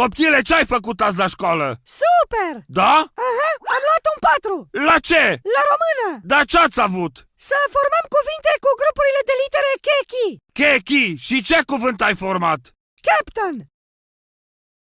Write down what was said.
Toptile, ce ai făcut azi la școală? Super! Da? Aha, am luat un patru. La ce? La română! Da, ce ați avut? Să formăm cuvinte cu grupurile de litere keki. Keki. Și ce cuvânt ai format? Captain!